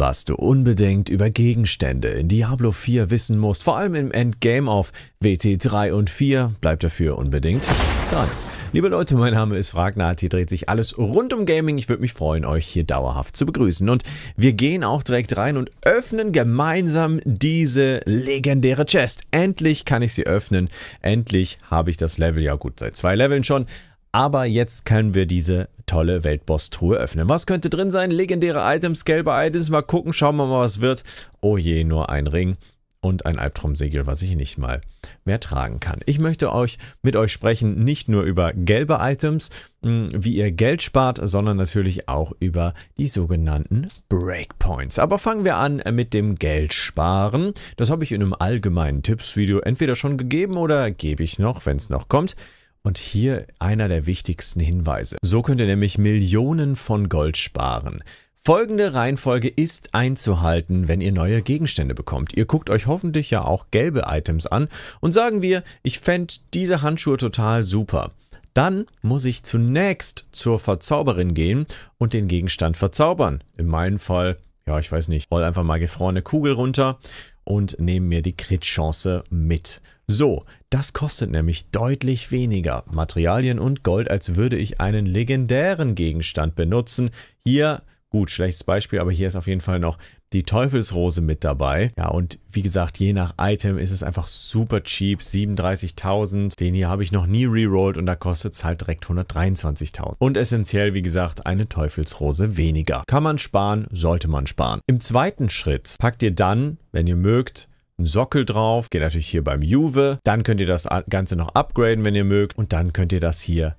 Was du unbedingt über Gegenstände in Diablo 4 wissen musst, vor allem im Endgame auf WT3 und 4, bleibt dafür unbedingt dran. Liebe Leute, mein Name ist Fragnat, hier dreht sich alles rund um Gaming. Ich würde mich freuen, euch hier dauerhaft zu begrüßen. Und wir gehen auch direkt rein und öffnen gemeinsam diese legendäre Chest. Endlich kann ich sie öffnen. Endlich habe ich das Level, ja gut, seit zwei Leveln schon. Aber jetzt können wir diese tolle Weltboss-Truhe öffnen. Was könnte drin sein? Legendäre Items, gelbe Items. Mal gucken, schauen wir mal, was wird. Oh je, nur ein Ring und ein Albtraumsegel, was ich nicht mal mehr tragen kann. Ich möchte euch mit euch sprechen, nicht nur über gelbe Items, hm, wie ihr Geld spart, sondern natürlich auch über die sogenannten Breakpoints. Aber fangen wir an mit dem Geld sparen. Das habe ich in einem allgemeinen Tipps-Video entweder schon gegeben oder gebe ich noch, wenn es noch kommt. Und hier einer der wichtigsten Hinweise. So könnt ihr nämlich Millionen von Gold sparen. Folgende Reihenfolge ist einzuhalten, wenn ihr neue Gegenstände bekommt. Ihr guckt euch hoffentlich ja auch gelbe Items an und sagen wir, ich fände diese Handschuhe total super. Dann muss ich zunächst zur Verzauberin gehen und den Gegenstand verzaubern. In meinem Fall ja, ich weiß nicht, roll einfach mal gefrorene Kugel runter und nehme mir die Crit-Chance mit. So, das kostet nämlich deutlich weniger Materialien und Gold, als würde ich einen legendären Gegenstand benutzen. Hier Gut, schlechtes Beispiel, aber hier ist auf jeden Fall noch die Teufelsrose mit dabei. Ja, und wie gesagt, je nach Item ist es einfach super cheap. 37.000. Den hier habe ich noch nie rerollt und da kostet es halt direkt 123.000. Und essentiell, wie gesagt, eine Teufelsrose weniger. Kann man sparen, sollte man sparen. Im zweiten Schritt packt ihr dann, wenn ihr mögt, einen Sockel drauf. Geht natürlich hier beim Juve. Dann könnt ihr das Ganze noch upgraden, wenn ihr mögt. Und dann könnt ihr das hier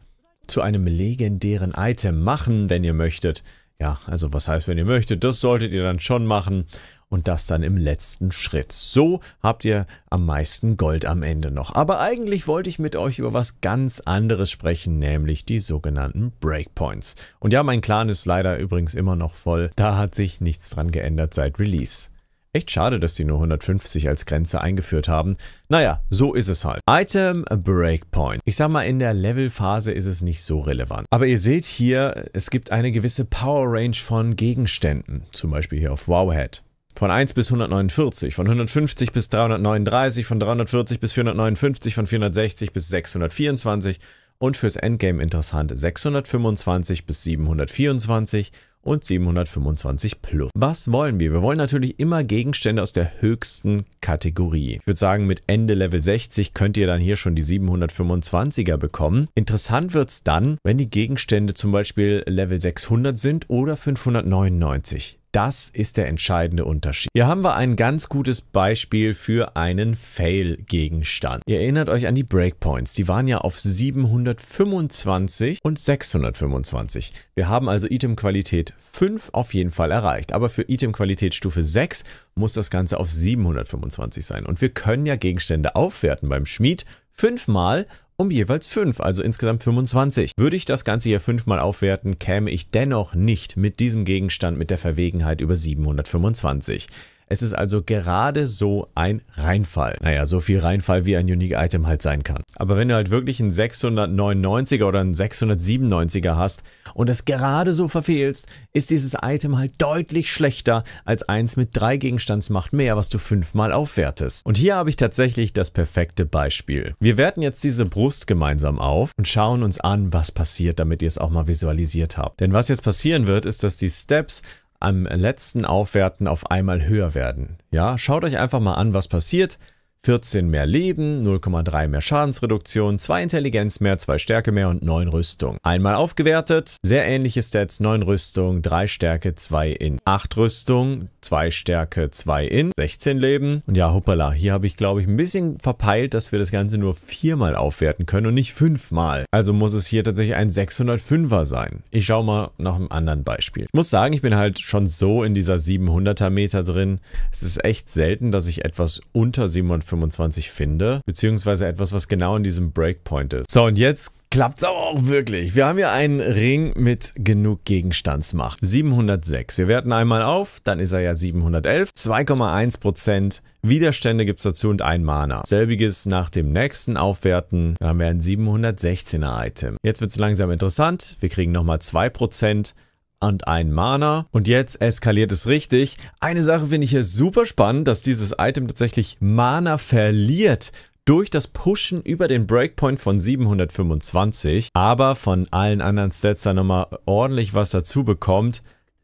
zu einem legendären Item machen, wenn ihr möchtet. Ja, also was heißt, wenn ihr möchtet, das solltet ihr dann schon machen und das dann im letzten Schritt. So habt ihr am meisten Gold am Ende noch. Aber eigentlich wollte ich mit euch über was ganz anderes sprechen, nämlich die sogenannten Breakpoints. Und ja, mein Clan ist leider übrigens immer noch voll. Da hat sich nichts dran geändert seit Release. Echt schade, dass die nur 150 als Grenze eingeführt haben. Naja, so ist es halt. Item Breakpoint. Ich sag mal, in der Levelphase ist es nicht so relevant. Aber ihr seht hier, es gibt eine gewisse Power Range von Gegenständen. Zum Beispiel hier auf Wowhead. Von 1 bis 149, von 150 bis 339, von 340 bis 459, von 460 bis 624 und fürs Endgame interessant 625 bis 724 und 725 Plus. Was wollen wir? Wir wollen natürlich immer Gegenstände aus der höchsten Kategorie. Ich würde sagen, mit Ende Level 60 könnt ihr dann hier schon die 725er bekommen. Interessant wird es dann, wenn die Gegenstände zum Beispiel Level 600 sind oder 599. Das ist der entscheidende Unterschied. Hier haben wir ein ganz gutes Beispiel für einen Fail-Gegenstand. Ihr erinnert euch an die Breakpoints. Die waren ja auf 725 und 625. Wir haben also Itemqualität 5 auf jeden Fall erreicht. Aber für Itemqualität Stufe 6 muss das Ganze auf 725 sein. Und wir können ja Gegenstände aufwerten beim Schmied fünfmal um jeweils 5, also insgesamt 25. Würde ich das Ganze hier 5 mal aufwerten, käme ich dennoch nicht mit diesem Gegenstand mit der Verwegenheit über 725. Es ist also gerade so ein Reinfall. Naja, so viel Reinfall wie ein Unique Item halt sein kann. Aber wenn du halt wirklich einen 699er oder einen 697er hast und es gerade so verfehlst, ist dieses Item halt deutlich schlechter als eins mit drei Gegenstandsmacht mehr, was du fünfmal aufwertest. Und hier habe ich tatsächlich das perfekte Beispiel. Wir werten jetzt diese Brust gemeinsam auf und schauen uns an, was passiert, damit ihr es auch mal visualisiert habt. Denn was jetzt passieren wird, ist, dass die Steps am letzten Aufwerten auf einmal höher werden. Ja, schaut euch einfach mal an, was passiert, 14 mehr Leben, 0,3 mehr Schadensreduktion, 2 Intelligenz mehr, 2 Stärke mehr und 9 Rüstung. Einmal aufgewertet, sehr ähnliche Stats, 9 Rüstung, 3 Stärke, 2 in, 8 Rüstung, 2 Stärke, 2 in, 16 Leben. Und ja, hoppala, hier habe ich glaube ich ein bisschen verpeilt, dass wir das Ganze nur viermal aufwerten können und nicht fünfmal. Also muss es hier tatsächlich ein 605er sein. Ich schaue mal nach einem anderen Beispiel. Ich muss sagen, ich bin halt schon so in dieser 700er Meter drin. Es ist echt selten, dass ich etwas unter 750 25 finde, beziehungsweise etwas, was genau in diesem Breakpoint ist. So, und jetzt klappt's aber auch wirklich. Wir haben hier einen Ring mit genug Gegenstandsmacht. 706. Wir werten einmal auf, dann ist er ja 711. 2,1% Widerstände gibt es dazu und ein Mana. Selbiges nach dem nächsten Aufwerten. Dann haben wir ein 716er Item. Jetzt wird es langsam interessant. Wir kriegen nochmal 2% und ein Mana. Und jetzt eskaliert es richtig. Eine Sache finde ich hier super spannend, dass dieses Item tatsächlich Mana verliert durch das Pushen über den Breakpoint von 725, aber von allen anderen Stats dann nochmal ordentlich was dazu bekommt.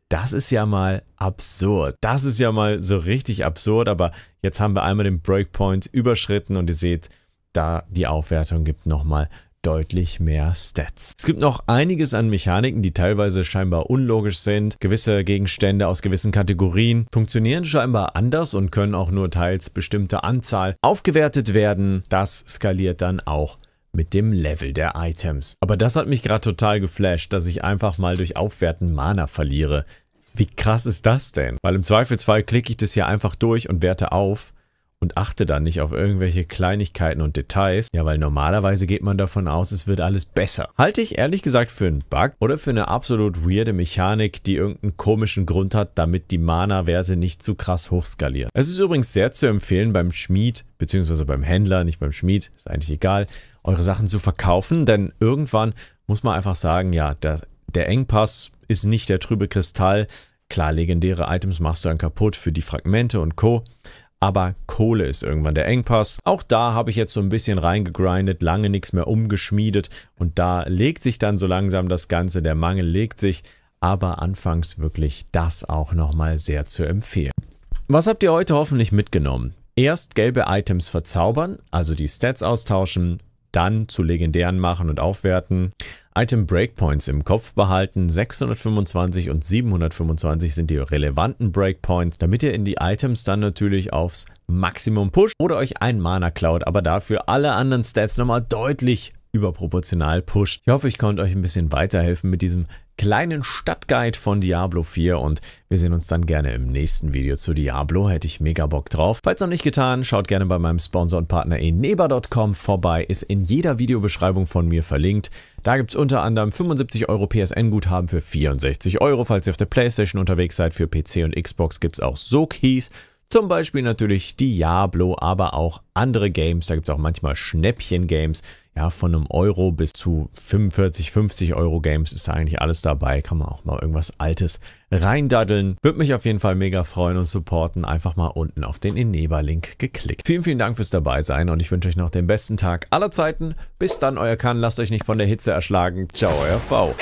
Das ist ja mal absurd. Das ist ja mal so richtig absurd, aber jetzt haben wir einmal den Breakpoint überschritten und ihr seht, da die Aufwertung gibt nochmal deutlich mehr Stats. Es gibt noch einiges an Mechaniken, die teilweise scheinbar unlogisch sind. Gewisse Gegenstände aus gewissen Kategorien funktionieren scheinbar anders und können auch nur teils bestimmte Anzahl aufgewertet werden. Das skaliert dann auch mit dem Level der Items. Aber das hat mich gerade total geflasht, dass ich einfach mal durch Aufwerten Mana verliere. Wie krass ist das denn? Weil im Zweifelsfall klicke ich das hier einfach durch und werte auf und achte dann nicht auf irgendwelche Kleinigkeiten und Details, ja, weil normalerweise geht man davon aus, es wird alles besser. Halte ich ehrlich gesagt für einen Bug oder für eine absolut weirde Mechanik, die irgendeinen komischen Grund hat, damit die Mana-Werte nicht zu krass hochskalieren. Es ist übrigens sehr zu empfehlen beim Schmied, beziehungsweise beim Händler, nicht beim Schmied, ist eigentlich egal, eure Sachen zu verkaufen, denn irgendwann muss man einfach sagen, ja, der, der Engpass ist nicht der trübe Kristall, Klar, legendäre Items machst du dann kaputt für die Fragmente und Co. Aber Kohle ist irgendwann der Engpass. Auch da habe ich jetzt so ein bisschen reingegrindet, lange nichts mehr umgeschmiedet und da legt sich dann so langsam das Ganze, der Mangel legt sich, aber anfangs wirklich das auch nochmal sehr zu empfehlen. Was habt ihr heute hoffentlich mitgenommen? Erst gelbe Items verzaubern, also die Stats austauschen, dann zu legendären machen und aufwerten. Item Breakpoints im Kopf behalten. 625 und 725 sind die relevanten Breakpoints, damit ihr in die Items dann natürlich aufs Maximum pusht oder euch ein Mana klaut, aber dafür alle anderen Stats nochmal deutlich überproportional pusht. Ich hoffe, ich konnte euch ein bisschen weiterhelfen mit diesem kleinen Stadtguide von Diablo 4 und wir sehen uns dann gerne im nächsten Video zu Diablo, hätte ich mega Bock drauf. Falls noch nicht getan, schaut gerne bei meinem Sponsor und Partner eneba.com vorbei, ist in jeder Videobeschreibung von mir verlinkt. Da gibt es unter anderem 75 Euro PSN-Guthaben für 64 Euro, falls ihr auf der Playstation unterwegs seid, für PC und Xbox gibt es auch so Keys zum Beispiel natürlich Diablo, aber auch andere Games. Da gibt es auch manchmal Schnäppchen-Games. Ja, von einem Euro bis zu 45, 50 Euro Games ist da eigentlich alles dabei. Kann man auch mal irgendwas Altes reindaddeln. Würde mich auf jeden Fall mega freuen und supporten. Einfach mal unten auf den Eneba-Link geklickt. Vielen, vielen Dank fürs dabei sein und ich wünsche euch noch den besten Tag aller Zeiten. Bis dann, euer Kahn. Lasst euch nicht von der Hitze erschlagen. Ciao, euer V.